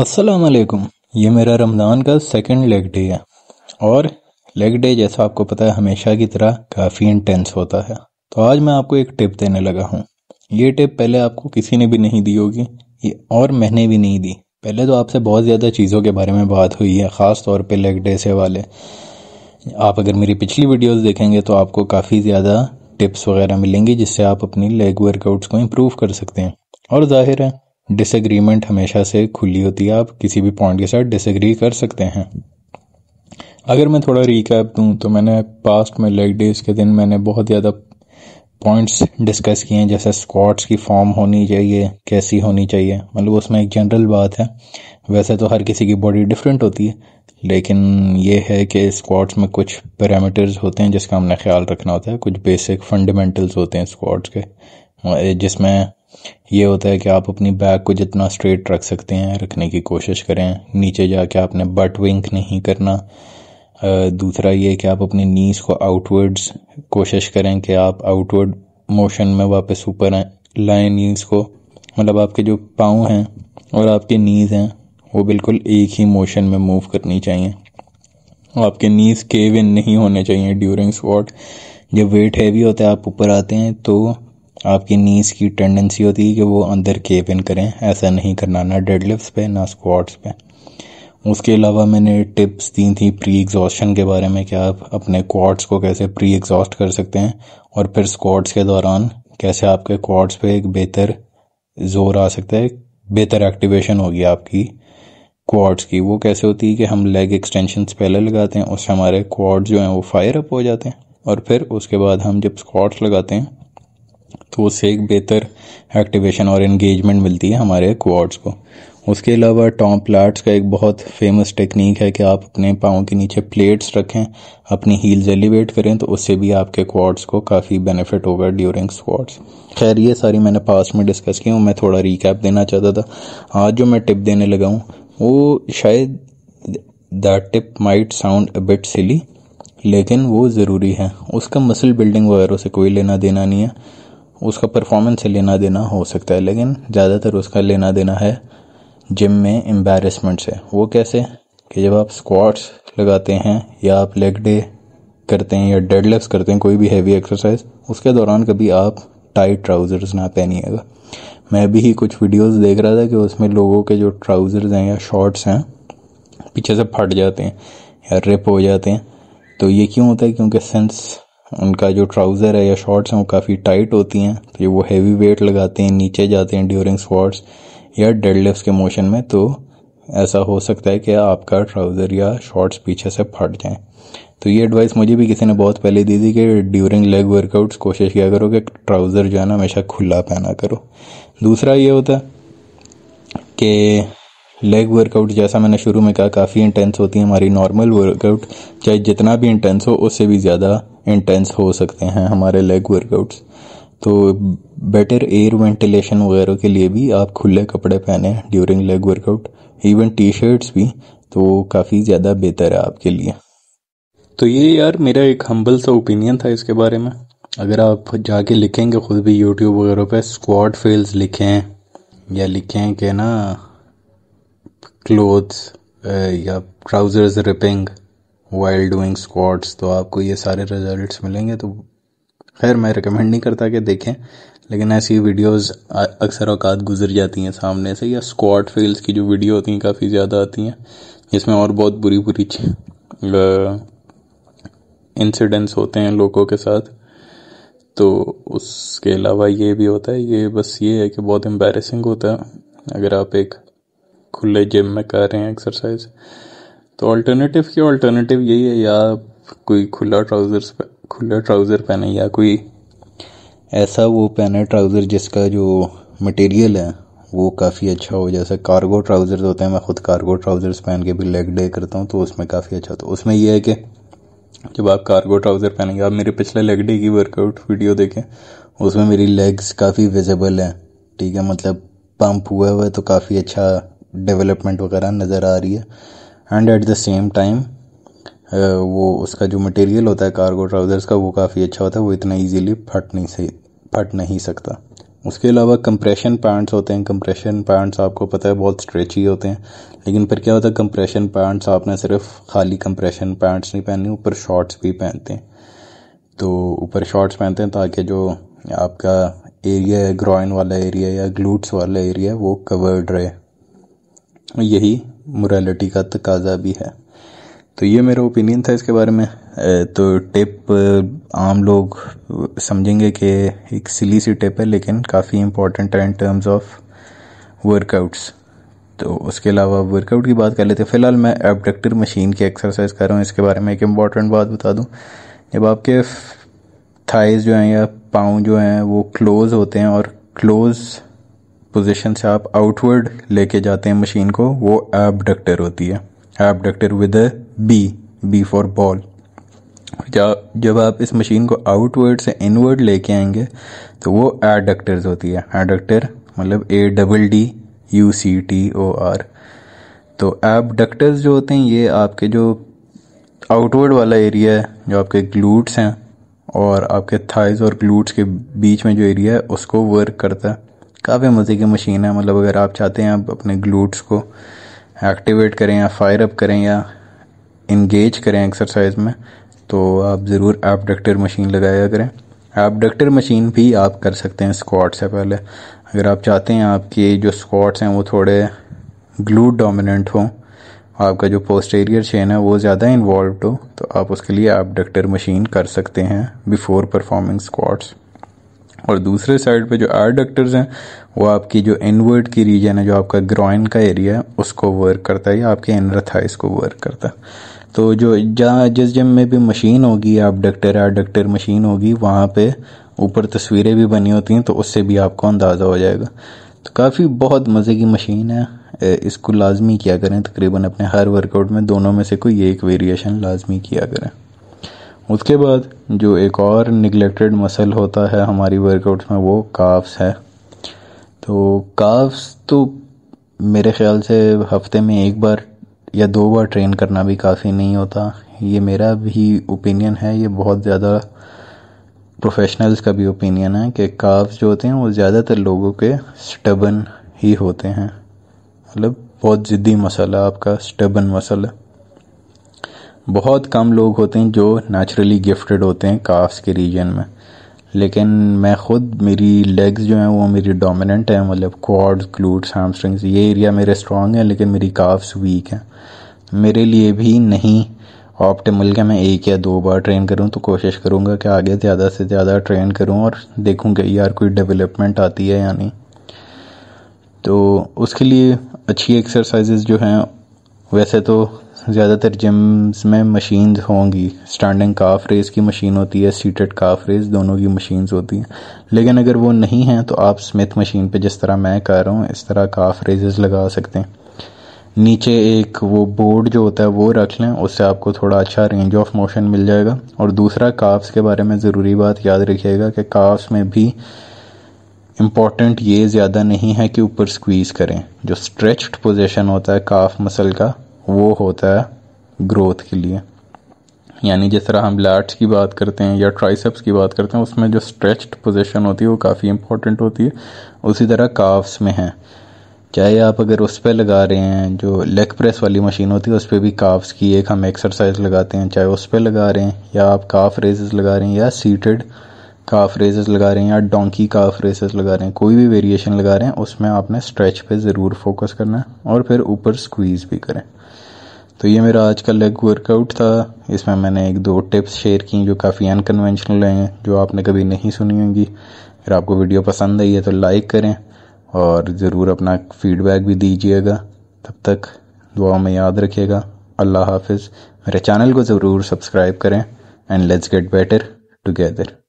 असलकुम ये मेरा रमज़ान का सेकंड लेग डे है और लेग डे जैसा आपको पता है हमेशा की तरह काफ़ी इंटेंस होता है तो आज मैं आपको एक टिप देने लगा हूँ ये टिप पहले आपको किसी ने भी नहीं दी होगी ये और मैंने भी नहीं दी पहले तो आपसे बहुत ज़्यादा चीज़ों के बारे में बात हुई है ख़ास तौर पर लेग डे से वाले आप अगर मेरी पिछली वीडियोज़ देखेंगे तो आपको काफ़ी ज़्यादा टिप्स वगैरह मिलेंगी जिससे आप अपनी लेग वर्कआउट्स को इम्प्रूव कर सकते हैं और जाहिर है डिसएग्रीमेंट हमेशा से खुली होती है आप किसी भी पॉइंट के साथ डिसएग्री कर सकते हैं अगर मैं थोड़ा रिकैप दूँ तो मैंने पास्ट में लेग डेज के दिन मैंने बहुत ज़्यादा पॉइंट्स डिस्कस किए हैं जैसे स्क्वाट्स की फॉर्म होनी चाहिए कैसी होनी चाहिए मतलब उसमें एक जनरल बात है वैसे तो हर किसी की बॉडी डिफरेंट होती है लेकिन ये है कि स्क्वाड्स में कुछ पैरामीटर्स होते हैं जिसका हमने ख्याल रखना होता है कुछ बेसिक फंडामेंटल्स होते हैं स्क्वाड्स के जिसमें ये होता है कि आप अपनी बैग को जितना स्ट्रेट रख सकते हैं रखने की कोशिश करें नीचे जाके आपने बट विंक नहीं करना दूसरा ये कि आप अपनी नीज़ को आउटवर्ड्स कोशिश करें कि आप आउटवर्ड मोशन में वापस ऊपर लाएं नीज़ को मतलब आपके जो पाँव हैं और आपके नीज़ हैं वो बिल्कुल एक ही मोशन में मूव करनी चाहिए आपके नीज़ केव इन नहीं होने चाहिए ड्यूरिंग स्वाट जब वेट हैवी होता है आप ऊपर आते हैं तो आपकी नीज की टेंडेंसी होती है कि वो अंदर केप इन करें ऐसा नहीं करना ना डेडलिफ्ट पे ना स्क्वाट्स पे उसके अलावा मैंने टिप्स दी थी प्री एग्जॉस्टन के बारे में कि आप अपने क्वाड्स को कैसे प्री एग्जॉस्ट कर सकते हैं और फिर स्क्वाट्स के दौरान कैसे आपके क्वाड्स पे एक बेहतर जोर आ सकता है बेहतर एक्टिवेशन होगी आपकी क्वाड्स की वो कैसे होती है कि हम लेग एक्सटेंशन पहले लगाते हैं उससे हमारे क्वाड्स जो हैं वो फायर अप हो जाते हैं और फिर उसके बाद हम जब स्क्वाट्स लगाते हैं तो उससे एक बेहतर एक्टिवेशन और इंगेजमेंट मिलती है हमारे क्वाड्स को उसके अलावा टॉप प्लाट्स का एक बहुत फेमस टेक्निक है कि आप अपने पाँव के नीचे प्लेट्स रखें अपनी हील्स एलिवेट करें तो उससे भी आपके क्वाड्स को काफ़ी बेनिफिट होगा ड्यूरिंग स्क्वाड्स खैर ये सारी मैंने पास्ट में डिस्कस की हूँ मैं थोड़ा रिकैप देना चाहता था आज जो मैं टिप देने लगा हूँ वो शायद that tip might sound a bit silly लेकिन वो ज़रूरी है उसका मसल बिल्डिंग वगैरह से कोई लेना देना नहीं है उसका परफॉर्मेंस से लेना देना हो सकता है लेकिन ज़्यादातर उसका लेना देना है जिम में एम्बेरसमेंट से वो कैसे कि जब आप स्क्वाट्स लगाते हैं या आप लेग डे करते हैं या डेड लेग्स करते हैं कोई भी हैवी एक्सरसाइज उसके दौरान कभी आप टाइट ट्राउज़र्स ना पहनिएगा मैं भी ही कुछ वीडियोस देख रहा था कि उसमें लोगों के जो ट्राउज़र्स हैं या शॉर्ट्स हैं पीछे से फट जाते हैं या रिप हो जाते हैं तो ये क्यों होता है क्योंकि सेंस उनका जो ट्राउज़र है या शॉर्ट्स हैं वो काफ़ी टाइट होती हैं तो ये वो हैवी वेट लगाते हैं नीचे जाते हैं ड्यूरिंग स्क्वाट्स या डेडलिफ्ट के मोशन में तो ऐसा हो सकता है कि आपका ट्राउज़र या शॉर्ट्स पीछे से फट जाएं तो ये एडवाइस मुझे भी किसी ने बहुत पहले दी थी कि ड्यूरिंग लेग वर्कआउट्स कोशिश किया करो कि ट्राउज़र जो है ना हमेशा खुला पहना करो दूसरा ये होता है कि लेग वर्कआउट जैसा मैंने शुरू में कहा काफ़ी इंटेंस होती है हमारी नॉर्मल वर्कआउट चाहे जितना भी इंटेंस हो उससे भी ज़्यादा इंटेंस हो सकते हैं हमारे लेग वर्कआउट्स तो बेटर एयर वेंटिलेशन वगैरह के लिए भी आप खुले कपड़े पहने during leg workout even T shirts भी तो काफ़ी ज़्यादा बेहतर है आपके लिए तो ये यार मेरा एक हम्बल सा ओपिनियन था इसके बारे में अगर आप जाके लिखेंगे खुद भी यूट्यूब वगैरह पे स्क्वाड फेल्स लिखें या लिखें कि ना क्लोथ्स या trousers ripping while doing squats तो आपको ये सारे रिजल्ट्स मिलेंगे तो खैर मैं रिकमेंड नहीं करता कि देखें लेकिन ऐसी वीडियोस अक्सर अवकात गुजर जाती हैं सामने से या स्क्वाट फेल्स की जो वीडियो होती हैं काफ़ी ज़्यादा आती हैं जिसमें और बहुत बुरी बुरी इंसिडेंट्स होते हैं लोगों के साथ तो उसके अलावा ये भी होता है ये बस ये है कि बहुत एम्बेरसिंग होता है अगर आप एक खुले जिम में कर रहे हैं एक्सरसाइज तो अल्टरनेटिव की अल्टरनेटिव यही है या कोई खुला ट्राउज़र्स खुला ट्राउज़र पहने या कोई ऐसा वो पहने ट्राउज़र जिसका जो मटेरियल है वो काफ़ी अच्छा हो जैसे कार्गो ट्राउज़र्स होते हैं मैं खुद कार्गो ट्राउज़र्स पहन के भी लेग डे करता हूँ तो उसमें काफ़ी अच्छा होता है उसमें यह है कि जब आप कार्गो ट्राउज़र पहनेंगे आप मेरे पिछले लेग डे की वर्कआउट वीडियो देखें उसमें मेरी लेग्स काफ़ी विजिबल हैं ठीक है मतलब पंप हुआ हुआ है तो काफ़ी अच्छा डेवलपमेंट वगैरह नज़र आ रही है and at the same time वो उसका जो मटेरियल होता है कार्गो ट्राउज़र्स का वो काफ़ी अच्छा होता है वो इतना ईजीली फट नहीं सही फट नहीं सकता उसके अलावा कंप्रेशन पैंट्स होते हैं कंप्रेशन पैंट्स आपको पता है बहुत स्ट्रेची होते हैं लेकिन फिर क्या होता है कंप्रेशन पैंट्स आपने सिर्फ खाली कंप्रेशन पैंट्स नहीं पहननी ऊपर शॉर्ट्स भी पहनते हैं तो ऊपर शॉर्ट्स पहनते हैं ताकि जो आपका एरिया है ग्रॉइन वाला एरिया या ग्लूट्स वाला एरिया वो कवर्ड रहे यही मोरालिटी का तकाजा भी है तो ये मेरा ओपिनियन था इसके बारे में तो टिप आम लोग समझेंगे कि एक सिली सी टिप है लेकिन काफ़ी इम्पोर्टेंट है इन टर्म्स ऑफ वर्कआउट्स तो उसके अलावा वर्कआउट की बात कर लेते हैं फिलहाल मैं एबडक्टर मशीन की एक्सरसाइज कर रहा हूँ इसके बारे में एक इम्पॉर्टेंट बात बता दूँ जब आपके थाइज जो हैं या पाँव जो हैं वो क्लोज होते हैं और क्लोज़ पोजीशन से आप आउटवर्ड लेके जाते हैं मशीन को वो एबडक्टर होती है abductor with a B B for ball जब आप इस मशीन को आउटवर्ड से इनवर्ड लेके आएंगे तो वो एडक्टर्स होती है एडक्टर मतलब A double D U C T O R तो एबडक्टर्स जो होते हैं ये आपके जो आउटवर्ड वाला एरिया है जो आपके ग्लूट्स हैं और आपके थाइज और ग्लूट्स के बीच में जो एरिया है उसको वर्क करता है काफ़ी मज़े की मशीन है मतलब अगर आप चाहते हैं आप अपने ग्लूट्स को एक्टिवेट करें या फायर अप करें या इंगेज करें एक्सरसाइज में तो आप ज़रूर एबडक्टर मशीन लगाया करें एबडक्टर मशीन भी आप कर सकते हैं स्क्वाट से पहले अगर आप चाहते हैं आपके जो स्क्वाट्स हैं वो थोड़े ग्लूट डोमिनेंट हों आपका जो पोस्टेरियर चेन है वो ज़्यादा इन्वॉल्व हो तो आप उसके लिए एबडक्टर मशीन कर सकते हैं बिफोर परफॉर्मिंग स्क्वाट्स और दूसरे साइड पे जो डक्टर्स हैं वो आपकी जो इनवर्ड की रीजन है जो आपका ग्रॉइन का एरिया है उसको वर्क करता है या आपके इनर थाइस को वर्क करता है तो जो जहाँ जिस जिम में भी मशीन होगी एबडक्टर एडक्टर मशीन होगी वहाँ पे ऊपर तस्वीरें भी बनी होती हैं तो उससे भी आपको अंदाज़ा हो जाएगा तो काफ़ी बहुत मज़े की मशीन है इसको लाजमी किया करें तकरीबन अपने हर वर्कआउट में दोनों में से कोई एक वेरिएशन लाजमी किया करें उसके बाद जो एक और निगलेक्टेड मसल होता है हमारी वर्कआउट में वो काफ्स है तो काफ्स तो मेरे ख्याल से हफ्ते में एक बार या दो बार ट्रेन करना भी काफ़ी नहीं होता ये मेरा भी ओपिनियन है ये बहुत ज़्यादा प्रोफेशनल्स का भी ओपिनियन है कि काव्स जो होते हैं वो ज़्यादातर लोगों के स्टबन ही होते हैं मतलब बहुत ज़िद्दी मसल है आपका स्टबन मसल है बहुत कम लोग होते हैं जो नेचुरली गिफ्टेड होते हैं काफ्स के रीजन में लेकिन मैं ख़ुद मेरी लेग्स जो हैं वो मेरी डोमिनेंट हैं मतलब क्वाड्स ग्लूट्स हैमस्ट्रिंग्स ये एरिया मेरे स्ट्रॉन्ग हैं लेकिन मेरी काफ्स वीक हैं मेरे लिए भी नहीं ऑप्टिमल के मैं एक या दो बार ट्रेन करूं तो कोशिश करूंगा कि आगे ज़्यादा से ज़्यादा ट्रेन करूं और देखूं कि यार कोई डेवलपमेंट आती है या नहीं तो उसके लिए अच्छी एक्सरसाइजेज जो हैं वैसे तो ज़्यादातर जिम्स में मशीन्स होंगी स्टैंडिंग काफ रेस की मशीन होती है सीटेड काफ रेस दोनों की मशीन होती हैं लेकिन अगर वो नहीं हैं तो आप स्मिथ मशीन पे जिस तरह मैं कर रहा हूँ इस तरह काफ रेजेस लगा सकते हैं नीचे एक वो बोर्ड जो होता है वो रख लें उससे आपको थोड़ा अच्छा रेंज ऑफ मोशन मिल जाएगा और दूसरा काफ्स के बारे में ज़रूरी बात याद रखिएगा कि काफ्स में भी इम्पॉर्टेंट ये ज़्यादा नहीं है कि ऊपर स्क्वीज़ करें जो स्ट्रेच्ड पोजीशन होता है काफ मसल का वो होता है ग्रोथ के लिए यानी जिस तरह हम लैट्स की बात करते हैं या ट्राइसेप्स की बात करते हैं उसमें जो स्ट्रेच्ड पोजीशन होती है वो काफ़ी इंपॉर्टेंट होती है उसी तरह काफ्स में है चाहे आप अगर उस पर लगा रहे हैं जो लेग प्रेस वाली मशीन होती है उस पर भी काफ्स की एक हम एक्सरसाइज लगाते हैं चाहे उस पर लगा रहे हैं या आप काफ रेजेस लगा रहे हैं या सीटेड का फ्रेजेस लगा रहे हैं या डोंकी का फ्रेजेस लगा रहे हैं कोई भी वेरिएशन लगा रहे हैं उसमें आपने स्ट्रेच पे ज़रूर फोकस करना है और फिर ऊपर स्क्वीज़ भी करें तो ये मेरा आज का लेग वर्कआउट था इसमें मैंने एक दो टिप्स शेयर की जो काफ़ी अनकन्वेंशनल हैं जो आपने कभी नहीं सुनी होंगी अगर आपको वीडियो पसंद आई है तो लाइक करें और ज़रूर अपना फीडबैक भी दीजिएगा तब तक दुआ में याद रखिएगा अल्लाह हाफिज़ मेरे चैनल को ज़रूर सब्सक्राइब करें and let's get better together